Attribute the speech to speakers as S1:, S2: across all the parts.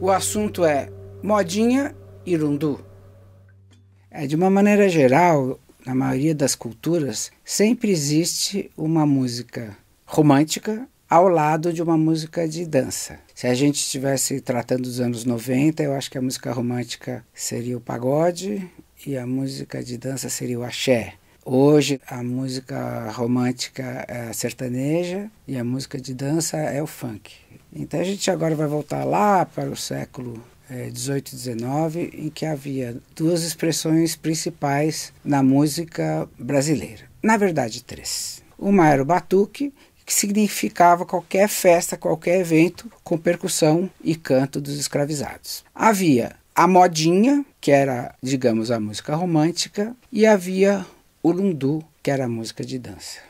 S1: O assunto é modinha irundu. É, de uma maneira geral, na maioria das culturas, sempre existe uma música romântica ao lado de uma música de dança. Se a gente estivesse tratando dos anos 90, eu acho que a música romântica seria o pagode e a música de dança seria o axé. Hoje a música romântica é a sertaneja e a música de dança é o funk. Então a gente agora vai voltar lá para o século 18 é, e 19, em que havia duas expressões principais na música brasileira. Na verdade, três. Uma era o batuque, que significava qualquer festa, qualquer evento com percussão e canto dos escravizados. Havia a modinha, que era, digamos, a música romântica, e havia o lundu, que era a música de dança.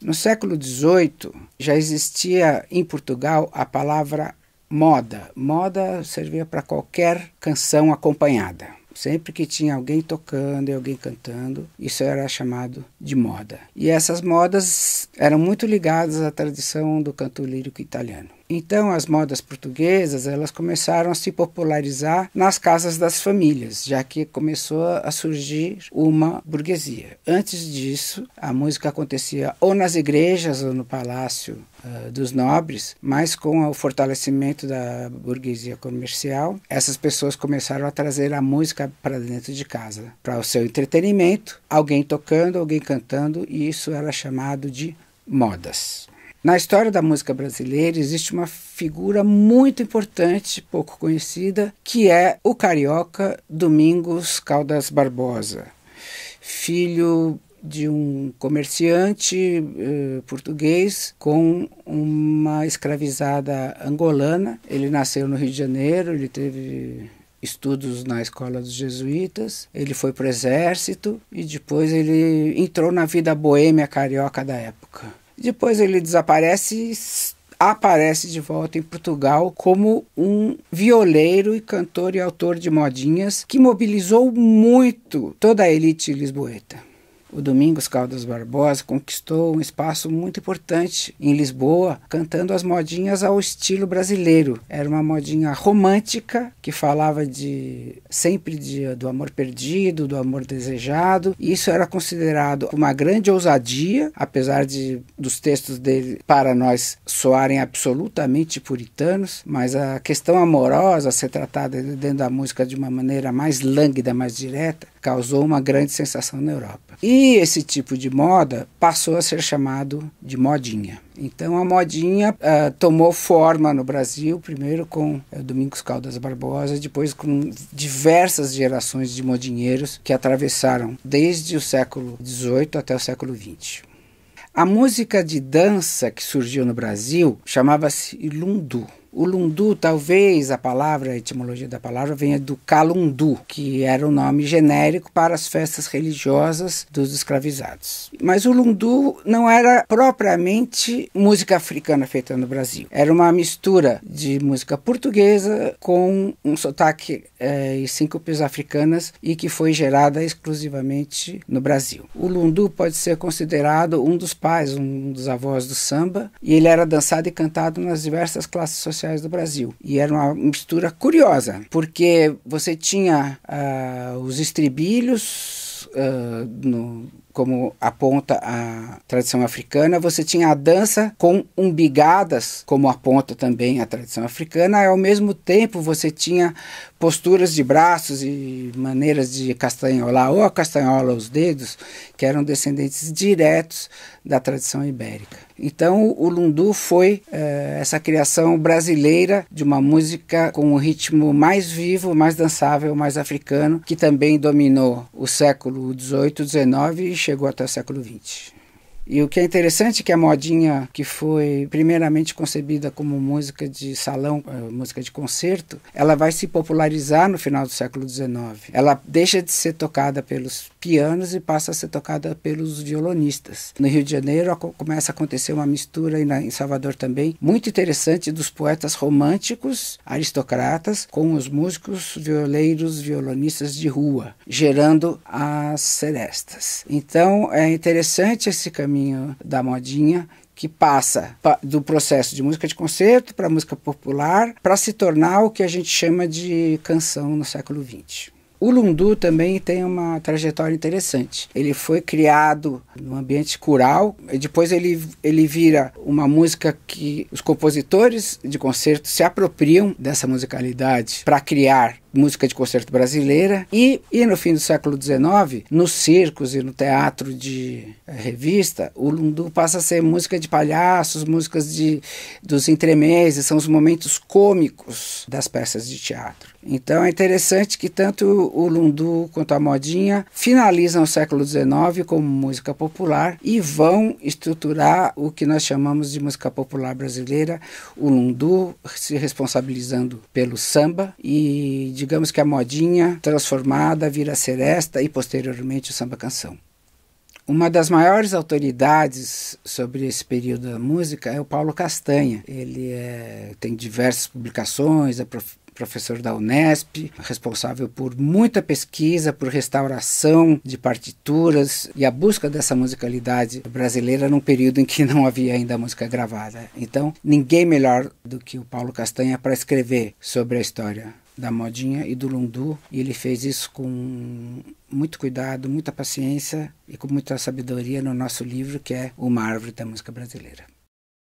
S1: No século XVIII já existia em Portugal a palavra moda. Moda servia para qualquer canção acompanhada. Sempre que tinha alguém tocando e alguém cantando, isso era chamado de moda. E essas modas eram muito ligadas à tradição do canto lírico italiano. Então as modas portuguesas, elas começaram a se popularizar nas casas das famílias, já que começou a surgir uma burguesia. Antes disso, a música acontecia ou nas igrejas ou no palácio uh, dos nobres, mas com o fortalecimento da burguesia comercial, essas pessoas começaram a trazer a música para dentro de casa, para o seu entretenimento, alguém tocando, alguém cantando, e isso era chamado de modas. Na história da música brasileira existe uma figura muito importante, pouco conhecida, que é o carioca Domingos Caldas Barbosa, filho de um comerciante eh, português com uma escravizada angolana. Ele nasceu no Rio de Janeiro, ele teve estudos na escola dos jesuítas, ele foi para o exército e depois ele entrou na vida boêmia carioca da época depois ele desaparece e aparece de volta em Portugal como um violeiro e cantor e autor de modinhas que mobilizou muito toda a elite lisboeta. O Domingos Caldas Barbosa conquistou um espaço muito importante em Lisboa, cantando as modinhas ao estilo brasileiro. Era uma modinha romântica que falava de sempre de, do amor perdido, do amor desejado. E isso era considerado uma grande ousadia, apesar de dos textos dele para nós soarem absolutamente puritanos, mas a questão amorosa ser tratada dentro da música de uma maneira mais lânguida, mais direta, causou uma grande sensação na Europa. E e esse tipo de moda passou a ser chamado de modinha. Então a modinha uh, tomou forma no Brasil, primeiro com uh, Domingos Caldas Barbosa, depois com diversas gerações de modinheiros que atravessaram desde o século XVIII até o século XX. A música de dança que surgiu no Brasil chamava-se Lundu. O lundu, talvez a palavra, a etimologia da palavra, venha do calundu, que era o um nome genérico para as festas religiosas dos escravizados. Mas o lundu não era propriamente música africana feita no Brasil. Era uma mistura de música portuguesa com um sotaque eh, e síncopes africanas e que foi gerada exclusivamente no Brasil. O lundu pode ser considerado um dos pais, um dos avós do samba, e ele era dançado e cantado nas diversas classes sociais do Brasil. E era uma mistura curiosa, porque você tinha uh, os estribilhos uh, no, como aponta a tradição africana, você tinha a dança com umbigadas, como aponta também a tradição africana, e ao mesmo tempo você tinha posturas de braços e maneiras de castanholar ou castanhola os dedos, que eram descendentes diretos da tradição ibérica. Então, o lundu foi eh, essa criação brasileira de uma música com um ritmo mais vivo, mais dançável, mais africano, que também dominou o século XVIII, XIX e chegou até o século XX. E o que é interessante é que a modinha, que foi primeiramente concebida como música de salão, eh, música de concerto, ela vai se popularizar no final do século XIX. Ela deixa de ser tocada pelos pianos e passa a ser tocada pelos violonistas. No Rio de Janeiro começa a acontecer uma mistura e na, em Salvador também muito interessante dos poetas românticos, aristocratas, com os músicos, violeiros, violonistas de rua, gerando as celestas. Então é interessante esse caminho da modinha que passa do processo de música de concerto para música popular para se tornar o que a gente chama de canção no século XX. O Lundu também tem uma trajetória interessante. Ele foi criado no ambiente cural, depois ele, ele vira uma música que os compositores de concerto se apropriam dessa musicalidade para criar música de concerto brasileira. E, e no fim do século XIX, nos circos e no teatro de eh, revista, o lundu passa a ser música de palhaços, músicas de, dos entremeses, são os momentos cômicos das peças de teatro. Então é interessante que tanto o lundu quanto a modinha finalizam o século XIX como música popular e vão estruturar o que nós chamamos de música popular brasileira, o lundu se responsabilizando pelo samba e de digamos que a modinha transformada vira seresta e posteriormente o samba canção. Uma das maiores autoridades sobre esse período da música é o Paulo Castanha. Ele é, tem diversas publicações, é prof, professor da Unesp, responsável por muita pesquisa, por restauração de partituras e a busca dessa musicalidade brasileira num período em que não havia ainda música gravada. Então, ninguém melhor do que o Paulo Castanha para escrever sobre a história da modinha e do lundu. E ele fez isso com muito cuidado, muita paciência e com muita sabedoria no nosso livro, que é Uma Árvore da Música Brasileira.